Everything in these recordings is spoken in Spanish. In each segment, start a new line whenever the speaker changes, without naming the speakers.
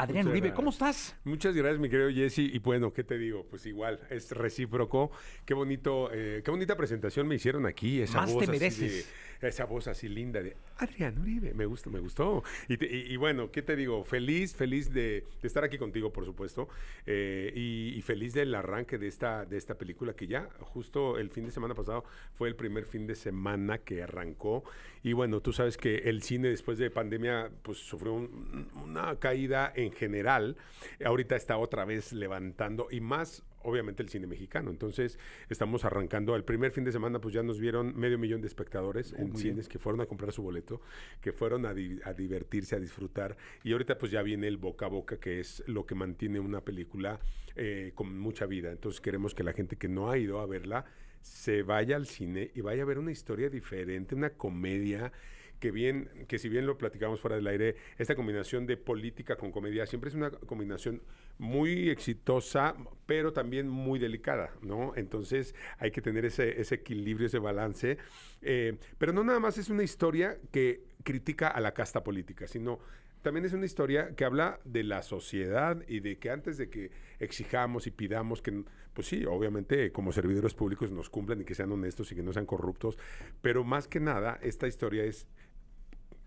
Adrián Uribe,
¿cómo estás? Muchas gracias, mi querido Jesse. Y bueno, ¿qué te digo? Pues igual, es recíproco. Qué bonito, eh, qué bonita presentación me hicieron aquí. Esa Más voz te Así esa voz así linda de Adrián Uribe, me gustó, me gustó. Y, bueno, ¿qué te digo? Feliz, feliz de, estar aquí contigo, por supuesto. Eh, y, feliz del arranque de esta, de esta película que ya justo el fin de semana pasado fue el primer fin de semana que arrancó. Y bueno, tú sabes que el cine después de pandemia pues sufrió una caída en general, ahorita está otra vez levantando y más obviamente el cine mexicano. Entonces, estamos arrancando. El primer fin de semana, pues ya nos vieron medio millón de espectadores ah, en cines que fueron a comprar su boleto, que fueron a, divertirse, a disfrutar. Y ahorita, pues ya viene el boca a boca, que es lo que mantiene una película eh, con mucha vida. Entonces, queremos que la gente que no ha ido a verla se vaya al cine y vaya a ver una historia diferente, una comedia que bien, que si bien lo platicamos fuera del aire, esta combinación de política con comedia siempre es una combinación muy exitosa, pero también muy delicada, ¿no? Entonces hay que tener ese, equilibrio, ese balance. Eh, pero no nada más es una historia que critica a la casta política, sino también es una historia que habla de la sociedad y de que antes de que exijamos y pidamos que, pues sí, obviamente como servidores públicos nos cumplan y que sean honestos y que no sean corruptos, pero más que nada esta historia es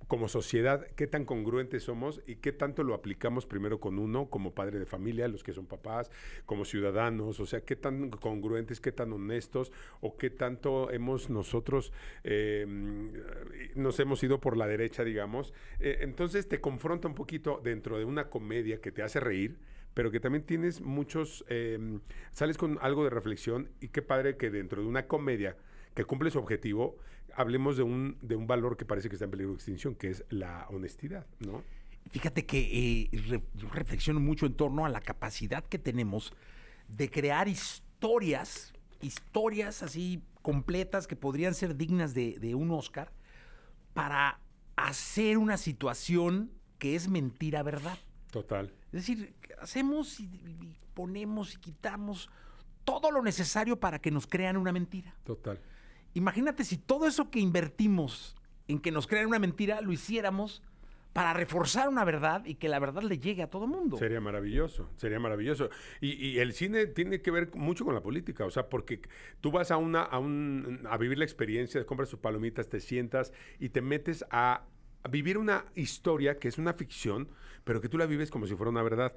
como sociedad, qué tan congruentes somos y qué tanto lo aplicamos primero con uno, como padre de familia, los que son papás, como ciudadanos, o sea, qué tan congruentes, qué tan honestos o qué tanto hemos nosotros, em, nos hemos ido por la derecha, digamos. E, entonces te confronta un poquito dentro de una comedia que te hace reír, pero que también tienes muchos, em, sales con algo de reflexión y qué padre que dentro de una comedia que cumple su objetivo, hablemos de un, de un valor que parece que está en peligro de extinción, que es la honestidad, ¿no? Fíjate que eh,
reflexiono mucho en torno a la capacidad que tenemos de crear historias, historias así completas que podrían ser dignas de, un Oscar, para hacer una situación que es mentira verdad. Total. Es decir, hacemos y ponemos y quitamos todo lo necesario para que nos crean una mentira. Total. Imagínate si todo eso que invertimos en que nos crean una mentira lo hiciéramos para reforzar una verdad y que la verdad le llegue a todo
el mundo. Sería maravilloso, sería maravilloso. Y, el cine tiene que ver mucho con la política, o sea, porque tú vas a una a, vivir la experiencia, compras tus palomitas, te sientas y te metes a vivir una historia que es una ficción, pero que tú la vives como si fuera una verdad.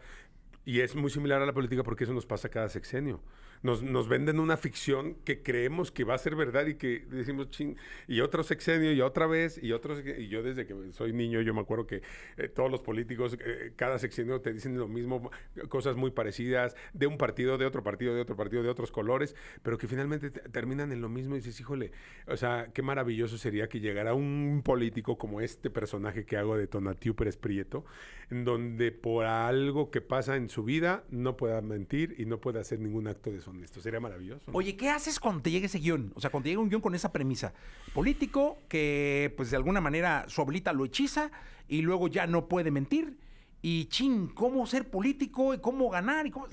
Y es muy similar a la política porque eso nos pasa cada sexenio nos, venden una ficción que creemos que va a ser verdad y que decimos, ching, y otro sexenio y otra vez, y otros, y yo desde que soy niño, yo me acuerdo que eh, todos los políticos, eh, cada sexenio te dicen lo mismo, cosas muy parecidas, de un partido, de otro partido, de otro partido, de otros colores, pero que finalmente terminan en lo mismo y dices, híjole, o sea, qué maravilloso sería que llegara un político como este personaje que hago de Tonatiu Pérez Prieto, en donde por algo que pasa en su vida no pueda mentir y no pueda hacer ningún acto de sonido esto sería maravilloso. Oye, ¿qué haces cuando te llegue ese guión? O sea, cuando llega un guión con esa premisa. Político que,
pues de alguna manera, su abuelita lo hechiza y luego ya no puede mentir y chin, cómo ser político y cómo ganar y cómo,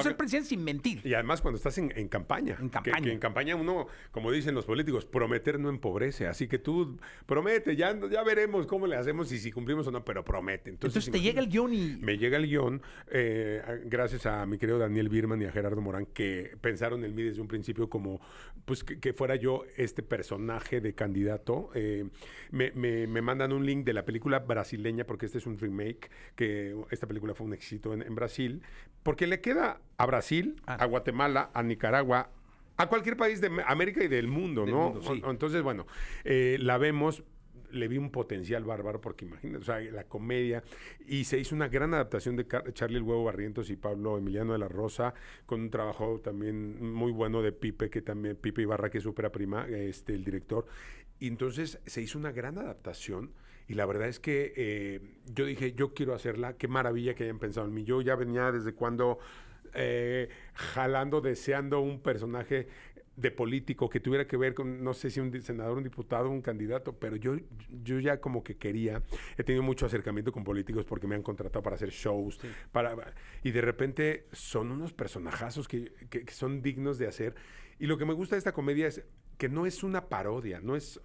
ser
presidente sin mentir. Y además cuando estás en, campaña. En campaña. en campaña uno, como dicen los políticos, prometer no empobrece. Así que tú promete, ya, ya veremos cómo le hacemos y si cumplimos o no, pero promete. Entonces, te llega el guión y... Me llega el guión, eh, gracias a mi querido Daniel Birman y a Gerardo Morán, que pensaron en mí desde un principio como, pues, que, fuera yo este personaje de candidato. Eh, me, me mandan un link de la película brasileña, porque este es un remake que esta película fue un éxito en, Brasil, porque le queda a Brasil, ah. a Guatemala, a Nicaragua, a cualquier país de América y del mundo, ¿no? Entonces, bueno, eh, la vemos, le vi un potencial bárbaro, porque imagínate, o sea, la comedia, y se hizo una gran adaptación de Charlie el Huevo Barrientos y Pablo Emiliano de la Rosa, con un trabajo también muy bueno de Pipe, que también, Pipe Ibarra, que es supera prima, este, el director. Y entonces se hizo una gran adaptación y la verdad es que eh, yo dije, yo quiero hacerla, qué maravilla que hayan pensado en mí. Yo ya venía desde cuando eh, jalando, deseando un personaje de político que tuviera que ver con, no sé si un senador, un diputado, un candidato, pero yo, yo ya como que quería, he tenido mucho acercamiento con políticos porque me han contratado para hacer shows, para, y de repente son unos personajazos que son dignos de hacer. Y lo que me gusta de esta comedia es que no es una parodia, no es,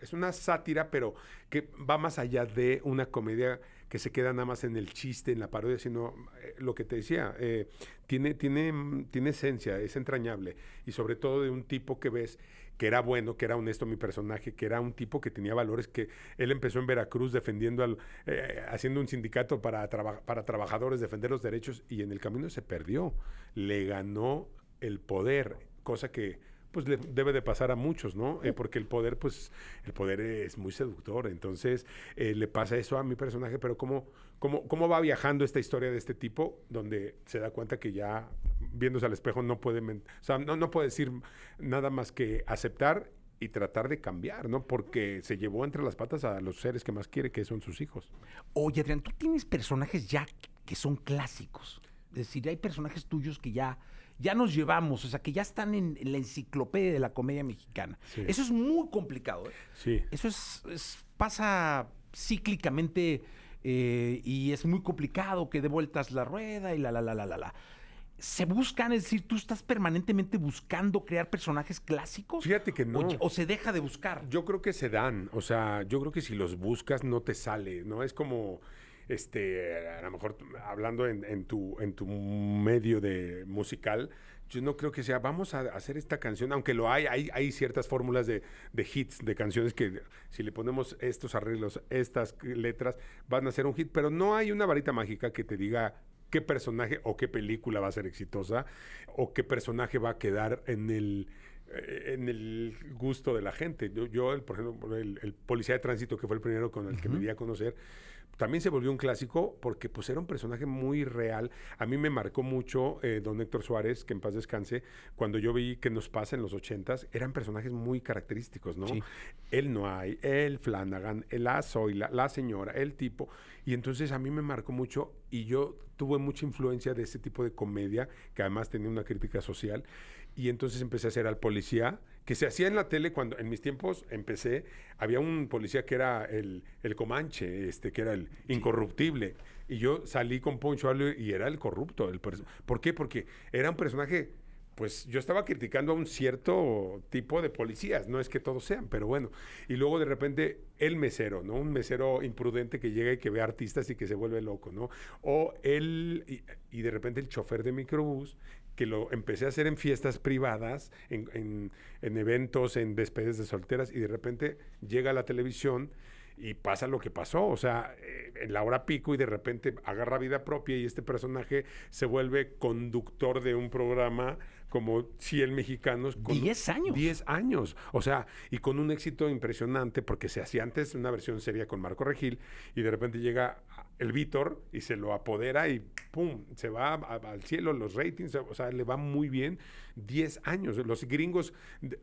es una sátira, pero que va más allá de una comedia que se queda nada más en el chiste, en la parodia, sino eh, lo que te decía, eh, tiene, tiene, mm, tiene esencia, es entrañable, y sobre todo de un tipo que ves que era bueno, que era honesto mi personaje, que era un tipo que tenía valores, que él empezó en Veracruz defendiendo, al, eh, haciendo un sindicato para, para trabajadores, defender los derechos, y en el camino se perdió, le ganó el poder, cosa que pues le debe de pasar a muchos, ¿no? Eh, porque el poder, pues, el poder es muy seductor. Entonces, eh, le pasa eso a mi personaje, pero ¿cómo, cómo, cómo va viajando esta historia de este tipo donde se da cuenta que ya viéndose al espejo no puede, no, no puede decir nada más que aceptar y tratar de cambiar, ¿no? Porque se llevó entre las patas a los seres que más quiere, que son sus hijos. Oye, Adrián, tú tienes personajes ya
que son clásicos. Es decir, hay personajes tuyos que ya ya nos llevamos, o sea, que ya están en, la enciclopedia de la comedia mexicana. Eso es muy complicado. ¿eh? Sí. Eso es, pasa cíclicamente eh, y es muy complicado que de vueltas la rueda y la, la, la, la, la, la. Se buscan, es decir, tú estás permanentemente buscando crear personajes clásicos.
Fíjate que no. O, o, se deja de buscar. Yo creo que se dan, o sea, yo creo que si los buscas no te sale, ¿no? Es como este, a lo mejor hablando en, tu, en tu medio de musical, yo no creo que sea, vamos a hacer esta canción, aunque lo hay, hay, ciertas fórmulas de, hits, de canciones que si le ponemos estos arreglos, estas letras, van a ser un hit, pero no hay una varita mágica que te diga qué personaje o qué película va a ser exitosa o qué personaje va a quedar en el eh, en el gusto de la gente. Yo, yo el, por ejemplo, el, policía de tránsito, que fue el primero con el que me di a conocer, también se volvió un clásico porque pues era un personaje muy real. A mí me marcó mucho eh, don Héctor Suárez, que en paz descanse, cuando yo vi que nos pasa en los ochentas, eran personajes muy característicos, ¿no? Sí. El no hay, el Flanagan, el la Zoila, la señora, el tipo. Y entonces a mí me marcó mucho y yo tuve mucha influencia de ese tipo de comedia, que además tenía una crítica social. Y entonces empecé a hacer al policía que se hacía en la tele cuando en mis tiempos empecé, había un policía que era el, Comanche, este, que era el incorruptible. Y yo salí con Poncho y era el corrupto. El ¿Por qué? Porque era un personaje pues yo estaba criticando a un cierto tipo de policías, no es que todos sean, pero bueno. Y luego de repente el mesero, ¿no? Un mesero imprudente que llega y que ve artistas y que se vuelve loco, ¿no? O él, y, y, de repente el chofer de microbús que lo empecé a hacer en fiestas privadas, en, en, eventos, en despedidas de solteras, y de repente llega a la televisión y pasa lo que pasó, o sea, eh, en la hora pico y de repente agarra vida propia y este personaje se vuelve conductor de un programa como Ciel mexicanos. Con 10 años. 10 años, o sea, y con un éxito impresionante porque se hacía antes una versión seria con Marco Regil y de repente llega el Víctor y se lo apodera y ¡pum! Se va al cielo los ratings, o sea, le va muy bien 10 años. Los gringos,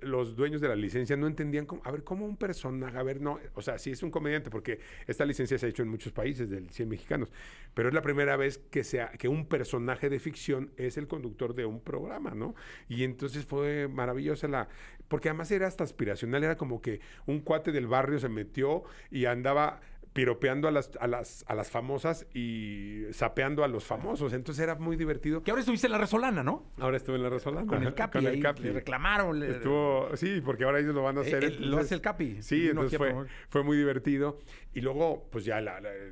los dueños de la licencia no entendían cómo, a ver, cómo un personaje, a ver, no, o sea, si es un comediante porque esta licencia se ha hecho en muchos países, del 100 mexicanos, pero es la primera vez que, sea, que un personaje de ficción es el conductor de un programa, ¿no? Y entonces fue maravillosa la, porque además era hasta aspiracional, era como que un cuate del barrio se metió y andaba piropeando a las, a las, a las famosas y sapeando a los famosos. Entonces era
muy divertido. Que ahora estuviste en la Resolana, ¿no?
Ahora estuve en la Resolana. Con el Capi. Con el Le reclamaron. Estuvo, sí, porque ahora ellos lo van a hacer. Eh, el, lo hace el Capi. Sí, entonces fue, fue muy divertido. Y luego, pues ya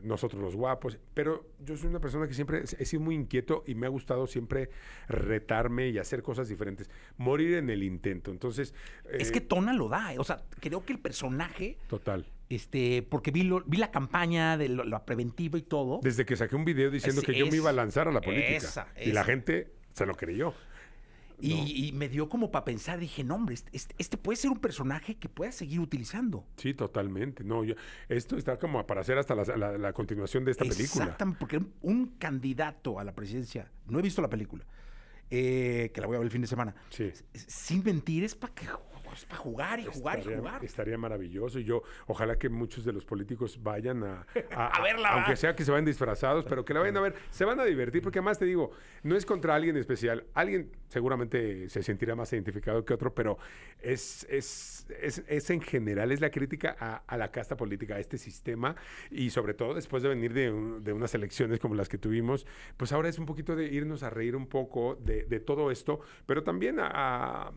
nosotros los guapos. Pero yo soy una persona que siempre he sido muy inquieto y me ha gustado siempre retarme y hacer cosas diferentes. Morir en el intento. Entonces. Eh, es que Tona lo da. Eh. O sea, creo que el personaje. Total.
Este, porque vi, lo, vi la campaña de lo, la preventiva y todo.
Desde que saqué un video diciendo que yo me iba a lanzar a la política. y la gente se lo creyó. Y,
me dio como para pensar, dije,
no, hombre, este, este, este, puede ser un personaje que pueda seguir utilizando. Sí, totalmente. No, esto está como para hacer hasta la, continuación de esta película.
Exactamente, porque un, candidato a la presidencia, no he visto la película, eh, que la voy a ver el fin de semana, sin
mentir, es para que para jugar y jugar y jugar. Estaría maravilloso. Y yo, ojalá que muchos de los políticos vayan a, a, a verla. Aunque sea que se vayan disfrazados, pero que la vayan a ver. Se van a divertir, porque además te digo, no es contra alguien especial. Alguien seguramente se sentirá más identificado que otro, pero es, es, en general, es la crítica a, a, la casta política, a este sistema. Y sobre todo después de venir de, unas elecciones como las que tuvimos, pues ahora es un poquito de irnos a reír un poco de todo esto, pero también a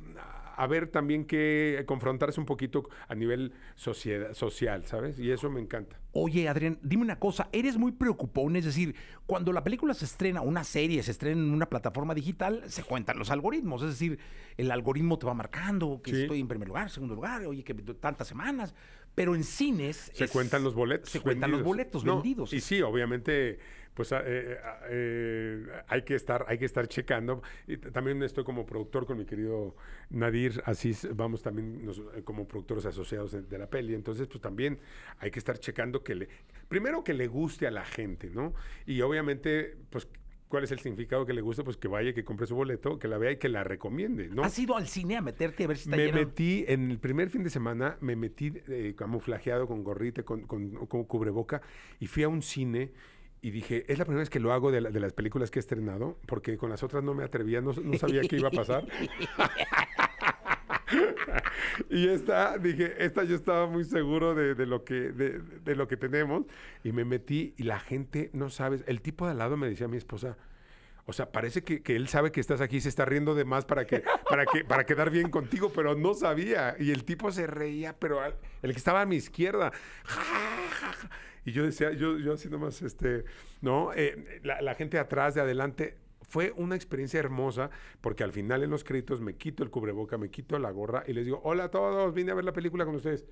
a ver también que confrontarse un poquito a nivel sociedad, social, ¿sabes? Y eso me encanta.
Oye, Adrián, dime una cosa, eres muy preocupón, es decir, cuando la película se estrena, una serie se estrena en una plataforma digital, se cuentan los algoritmos, es decir, el algoritmo te va marcando que estoy en primer lugar, segundo lugar, oye, que tantas semanas, pero en cines...
Se cuentan los boletos. Se cuentan los boletos vendidos. Y sí, obviamente, pues ah, eh, ah, eh, hay, que estar, hay que estar checando. también estoy como productor con mi querido Nadir así vamos también eh, como productores asociados de la peli, entonces pues también hay que estar checando que le, primero que le guste a la gente, ¿no? Y obviamente, pues cuál es el significado que le gusta, pues que vaya, que compre su boleto, que la vea y que la recomiende. ¿no? ¿Has ido al cine a meterte a ver si está Me metí, en el primer fin de semana, me metí eh, camuflajeado con gorrita, con, cubreboca, y fui a un cine y dije, es la primera vez que lo hago de, las películas que he estrenado, porque con las otras no me atrevía, no, no sabía qué iba a pasar. y esta, dije, esta yo estaba muy seguro de, lo que, de, lo que tenemos. Y me metí y la gente, no sabes, el tipo de al lado me decía a mi esposa, o sea, parece que, él sabe que estás aquí se está riendo de más para que, para que, para quedar bien contigo, pero no sabía. Y el tipo se reía, pero el que estaba a mi izquierda. Y yo decía, yo, yo así nomás, este, ¿no? Eh, la, gente atrás, de adelante, fue una experiencia hermosa porque al final en los créditos me quito el cubreboca, me quito la gorra y les digo, hola a todos, vine a ver la película con ustedes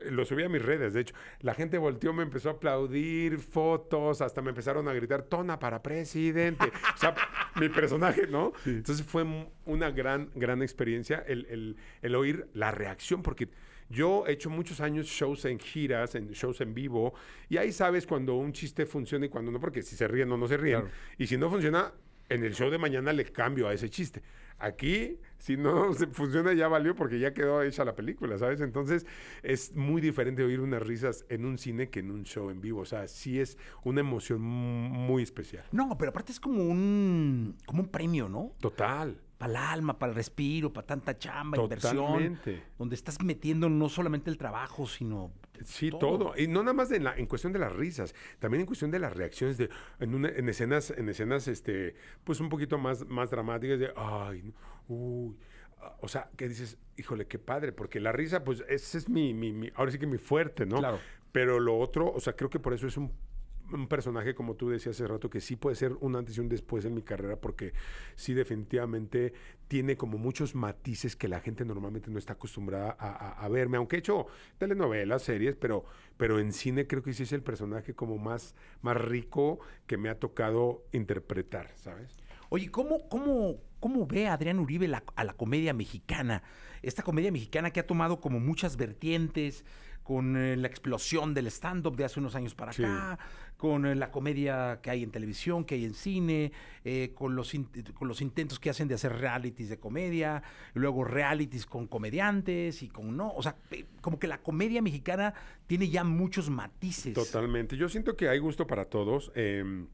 eh, lo subí a mis redes, de hecho. La gente volteó, me empezó a aplaudir, fotos, hasta me empezaron a gritar, Tona para presidente. o sea, mi personaje, ¿no? Entonces fue una gran, gran experiencia el, el, el, oír la reacción, porque yo he hecho muchos años shows en giras, en shows en vivo, y ahí sabes cuando un chiste funciona y cuando no, porque si se ríen o no se ríen. Y si no funciona, en el show de mañana le cambio a ese chiste. Aquí, si no se funciona, ya valió porque ya quedó hecha la película, ¿sabes? Entonces, es muy diferente oír unas risas en un cine que en un show en vivo. O sea, sí es una emoción muy especial. No, pero aparte es como un, como un premio, ¿no? Total para el alma, para el respiro, para tanta
chamba, inversión, donde estás metiendo no solamente el trabajo, sino
sí todo. y no nada más en la en cuestión de las risas, también en cuestión de las reacciones de en, escenas en escenas este pues un poquito más más dramáticas de ay, uy, o sea, que dices, híjole, qué padre, porque la risa, pues ese es mi, mi, mi ahora sí que mi fuerte, ¿no? Claro. Pero lo otro, o sea, creo que por eso es un un personaje, como tú decías hace rato, que sí puede ser un antes y un después en mi carrera, porque sí definitivamente tiene como muchos matices que la gente normalmente no está acostumbrada a, verme, aunque he hecho telenovelas, series, pero, pero en cine creo que sí es el personaje como más, más rico que me ha tocado interpretar, ¿sabes? Oye, ¿cómo, cómo, cómo ve Adrián Uribe a la comedia mexicana?
Esta comedia mexicana que ha tomado como muchas vertientes, con eh, la explosión del stand-up de hace unos años para acá, con eh, la comedia que hay en televisión, que hay en cine, eh, con, los con los intentos que hacen de hacer realities de comedia, luego realities con comediantes y con no. O sea, como que la comedia mexicana tiene ya muchos
matices. Totalmente. Yo siento que hay gusto para todos. Em,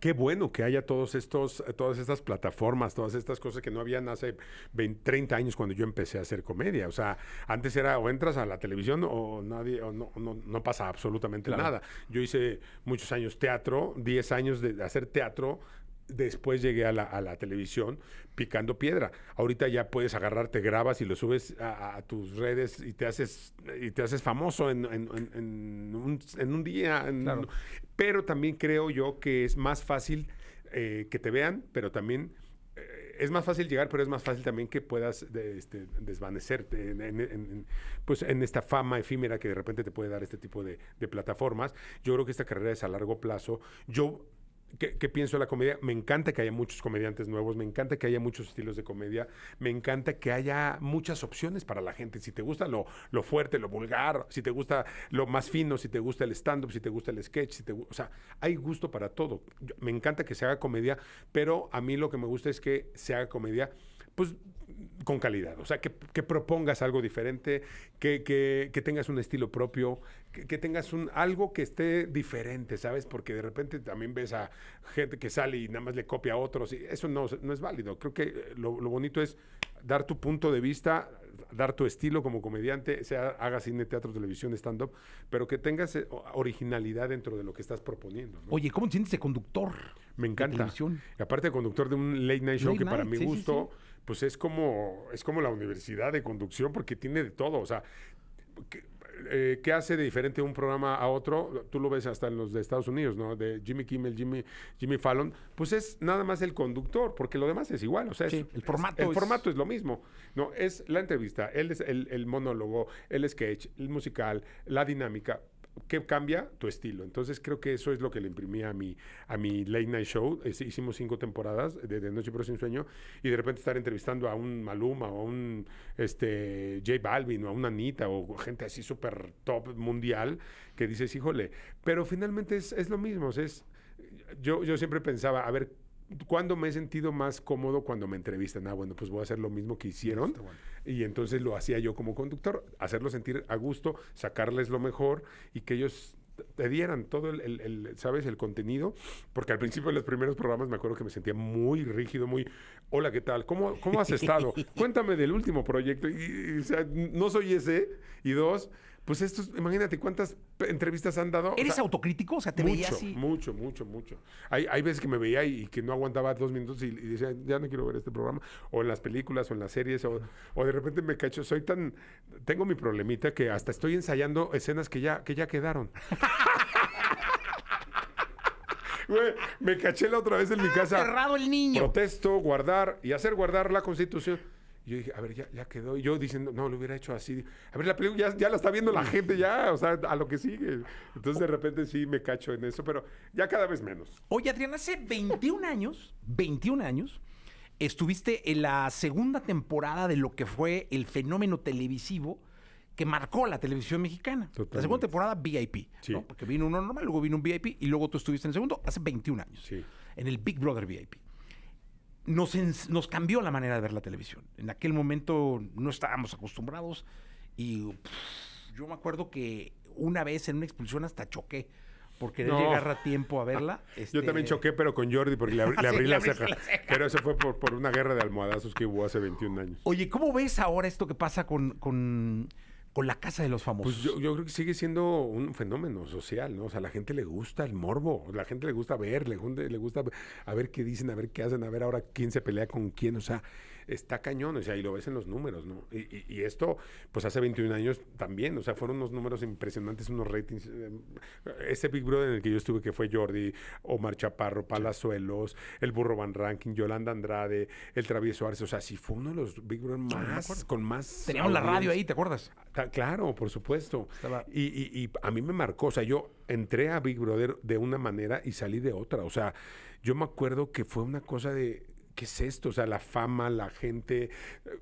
Qué bueno que haya todos estos, eh, todas estas plataformas, todas estas cosas que no habían hace 20, 30 años cuando yo empecé a hacer comedia. O sea, antes era o entras a la televisión o nadie, no, no, pasa absolutamente nada. Yo hice muchos años teatro, 10 años de hacer teatro después llegué a la, televisión picando piedra. Ahorita ya puedes agarrarte, grabas y lo subes a, tus redes y te haces, y te haces famoso en, un, día. Pero también creo yo que es más fácil eh, que te vean, pero también eh, es más fácil llegar, pero es más fácil también que puedas este, desvanecerte en, pues, en esta fama efímera que de repente te puede dar este tipo de, de plataformas. Yo creo que esta carrera es a largo plazo. Yo ¿Qué, pienso de la comedia? Me encanta que haya muchos comediantes nuevos, me encanta que haya muchos estilos de comedia, me encanta que haya muchas opciones para la gente. Si te gusta lo, fuerte, lo vulgar, si te gusta lo más fino, si te gusta el stand-up, si te gusta el sketch, o sea, hay gusto para todo. me encanta que se haga comedia, pero a mí lo que me gusta es que se haga comedia pues con calidad, o sea, que, propongas algo diferente, que, tengas un estilo propio, que, tengas un algo que esté diferente, ¿sabes? Porque de repente también ves a gente que sale y nada más le copia a otros, y eso no, es válido. Creo que eh, lo, bonito es dar tu punto de vista, dar tu estilo como comediante, sea haga cine, teatro, televisión, stand-up, pero que tengas eh, originalidad dentro de lo que estás proponiendo. Oye, ¿cómo te sientes de conductor? Me encanta. De aparte, conductor de un late night show que para mi gusto pues es como, es como la universidad de conducción porque tiene de todo, o sea, eh, ¿qué hace de diferente un programa a otro? Tú lo ves hasta en los de Estados Unidos, ¿no? De Jimmy Kimmel, Jimmy, Jimmy Fallon. Pues es nada más el conductor, porque lo demás es igual. O sea, el formato. Es, el formato es lo mismo. No, es la entrevista, él es el, el monólogo, el sketch, el musical, la dinámica ¿Qué cambia? Tu estilo. Entonces creo que eso es lo que le imprimí a mi, a mi late night show. hicimos cinco temporadas de, de, Noche pero sin sueño y de repente estar entrevistando a un Maluma o a un este, J Balvin o a una Anita o gente así súper top mundial que dices, híjole, pero finalmente es, es lo mismo. Es, yo, yo siempre pensaba, a ver, ¿Cuándo me he sentido más cómodo cuando me entrevistan? Ah, bueno, pues voy a hacer lo mismo que hicieron. Y entonces lo hacía yo como conductor, hacerlo sentir a gusto, sacarles lo mejor y que ellos te dieran todo el, ¿sabes? El contenido, porque al principio de los primeros programas me acuerdo que me sentía muy rígido, muy, hola, ¿qué tal? ¿Cómo, cómo has estado? Cuéntame del último proyecto. no soy ese. Y dos, pues esto, imagínate cuántas entrevistas han dado. ¿Eres autocrítico? O sea, te mucho, veía así. Mucho, mucho, mucho. Hay, hay veces que me veía y, que no aguantaba dos minutos y, decía, ya no quiero ver este programa. O en las películas, o en las series, o, de repente me cacho. Soy tan. Tengo mi problemita que hasta estoy ensayando escenas que ya, que ya quedaron. me caché la otra vez en mi ah, casa. Cerrado el niño. Protesto, guardar y hacer guardar la constitución yo dije, a ver, ya, ya quedó. yo diciendo, no, lo hubiera hecho así. A ver, la película ya, la está viendo la gente, ya, o sea, a lo que sigue. Entonces de repente sí me cacho en eso, pero ya cada vez menos. Oye, Adrián, hace 21
años, 21 años, estuviste en la segunda temporada de lo que fue el fenómeno televisivo que marcó la televisión mexicana. La segunda temporada VIP. ¿no? Porque vino uno normal, luego vino un VIP y luego tú estuviste en el segundo hace 21 años. Sí. En el Big Brother VIP nos, cambió la manera de ver la televisión. En aquel momento no estábamos acostumbrados y yo me acuerdo que una vez en una expulsión hasta choqué porque querer llegar a tiempo a verla. Yo este, también choqué,
pero con Jordi, porque le, abrí, la, ceja. Pero eso fue por, por, una guerra de almohadazos que hubo hace 21 años.
Oye, ¿cómo ves ahora esto que pasa con con la casa de los pues famosos. Pues
yo, creo que sigue siendo un fenómeno social, ¿no? O sea, la gente le gusta el morbo, la gente le gusta ver, le, le gusta a ver qué dicen, a ver qué hacen, a ver ahora quién se pelea con quién, o sea, está cañón, o sea, y lo ves en los números, ¿no? Y, y, esto, pues hace 21 años también, o sea, fueron unos números impresionantes, unos ratings. Eh, ese Big Brother en el que yo estuve, que fue Jordi, Omar Chaparro, Palazuelos, el Burro Van Ranking, Yolanda Andrade, el Travieso Arce, o sea, sí fue uno de los Big Brother más, con más... Teníamos la radio ahí, ¿te acuerdas? Claro, por supuesto. Y, y a mí me marcó, o sea, yo entré a Big Brother de una manera y salí de otra, o sea, yo me acuerdo que fue una cosa de ¿qué es esto? O sea, la fama, la gente,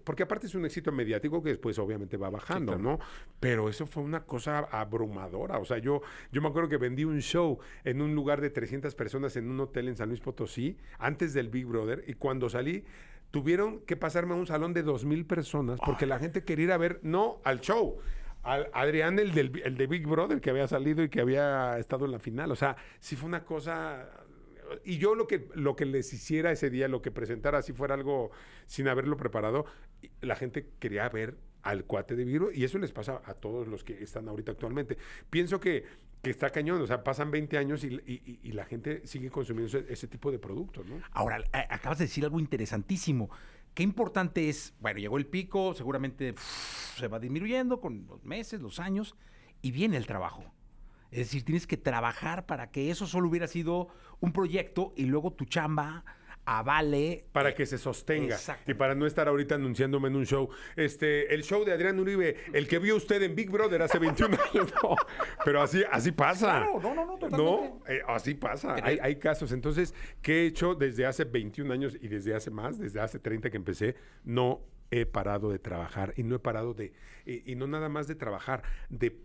porque aparte es un éxito mediático que después obviamente va bajando, ¿no? Pero eso fue una cosa abrumadora, o sea, yo, yo me acuerdo que vendí un show en un lugar de 300 personas en un hotel en San Luis Potosí, antes del Big Brother, y cuando salí, tuvieron que pasarme a un salón de 2.000 personas, porque la gente quería ir a ver, no, al show. Al Adrián, el, del, el de Big Brother, que había salido y que había estado en la final. O sea, sí fue una cosa y yo lo que, lo que les hiciera ese día, lo que presentara, si fuera algo sin haberlo preparado, la gente quería ver al cuate de virus y eso les pasa a todos los que están ahorita actualmente. Pienso que, está cañón, o sea, pasan 20 años y, la gente sigue consumiendo ese, tipo de productos, Ahora, acabas de
decir algo interesantísimo. Qué importante es, bueno,
llegó el pico,
seguramente se va disminuyendo con los meses, los años, y viene el trabajo. Es decir, tienes que trabajar para que eso solo hubiera sido un proyecto y luego tu chamba
avale. Para que se sostenga. Exacto. Y para no estar ahorita anunciándome en un show. Este, el show de Adrián Uribe, el que vio usted en Big Brother hace 21 años. pero así, así pasa. Claro, no, no, no, totalmente. No, eh, así pasa. Hay, casos. Entonces, ¿qué he hecho desde hace 21 años y desde hace más, desde hace 30 que empecé? No he parado de trabajar y no he parado de. Y, no nada más de trabajar, de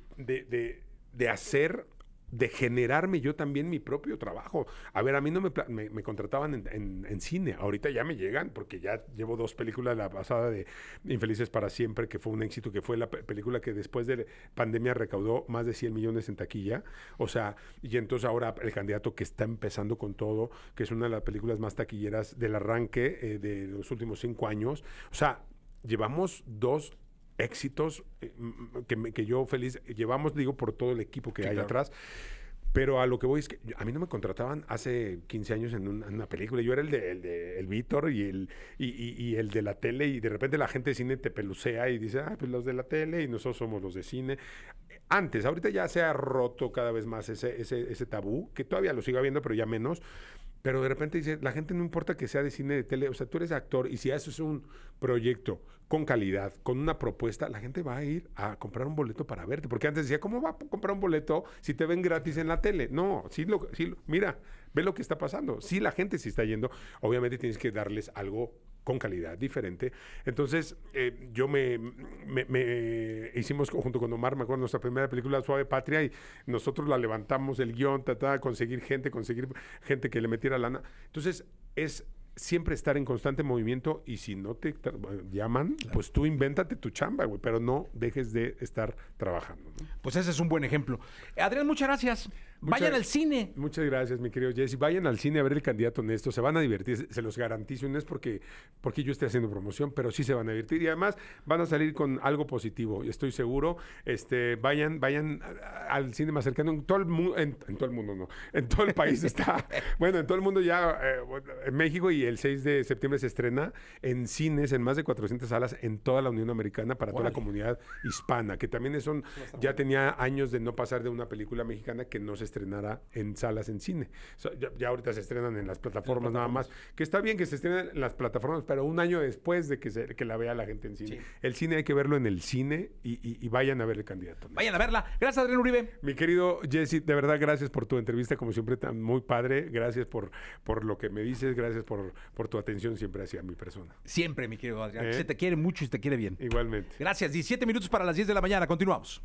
de hacer de generarme yo también mi propio trabajo. A ver, a mí no me, me, contrataban en, en, cine, ahorita ya me llegan, porque ya llevo dos películas, la pasada de Infelices para Siempre, que fue un éxito, que fue la película que después de la pandemia recaudó más de 100 millones en taquilla, o sea, y entonces ahora el candidato que está empezando con todo, que es una de las películas más taquilleras del arranque eh, de los últimos cinco años, o sea, llevamos dos éxitos eh, que, que, yo feliz llevamos, digo, por todo el equipo que hay atrás. Pero a lo que voy es que a mí no me contrataban hace 15 años en una, película. Yo era el de, el, de, el Víctor y el, y, y, y, el de la tele y de repente la gente de cine te pelucea y dice, ah, pues los de la tele y nosotros somos los de cine. Antes, ahorita ya se ha roto cada vez más ese, ese, ese tabú, que todavía lo sigo viendo, pero ya menos pero de repente dice, la gente no importa que sea de cine, de tele, o sea, tú eres actor y si haces un proyecto con calidad, con una propuesta, la gente va a ir a comprar un boleto para verte. Porque antes decía, ¿cómo va a comprar un boleto si te ven gratis en la tele? No, sí, lo, sí, mira, ve lo que está pasando. Si la gente se está yendo. Obviamente tienes que darles algo con calidad diferente. Entonces, eh, yo me, hicimos junto con Omar, me acuerdo, nuestra primera película, Suave Patria, y nosotros la levantamos, el guión, trataba de conseguir gente, conseguir gente que le metiera lana. Entonces, es siempre estar en constante movimiento y si no te llaman, pues tú invéntate tu chamba, güey, pero no dejes de estar trabajando. Pues ese es un buen ejemplo. Adrián, muchas gracias. Vayan al cine. Muchas gracias, mi querido Jesse. Vayan al cine a ver el candidato Néstor Se van a divertir, se los garantizo. No es porque, porque yo esté haciendo promoción, pero sí se van a divertir. Y además van a salir con algo positivo, estoy seguro. Este, vayan, vayan al cine más cercano. En todo el mundo, en, todo el mundo no. En todo el país está. bueno, en todo el mundo ya, eh, en México, y el 6 de septiembre se estrena en cines, en más de 400 salas en toda la Unión Americana para toda la comunidad hispana, que también son, ya tenía años de no pasar de una película mexicana que no se estrenará en salas en cine. ya, ahorita se estrenan en las plataformas nada más. Que está bien que se estrenen en las plataformas, pero un año después de que, se, la vea la gente en cine. El cine hay que verlo en el cine y, vayan a ver el candidato. Vayan a verla. Gracias, Adrián Uribe. Mi querido Jesse, de verdad, gracias por tu entrevista, como siempre, tan muy padre. Gracias por, por lo que me dices, gracias por, por tu atención siempre hacia mi persona.
Siempre, mi querido Adrián. ¿Eh? Se
te quiere mucho y se te quiere bien. Igualmente.
Gracias. 17 minutos para las 10 de la mañana. Continuamos.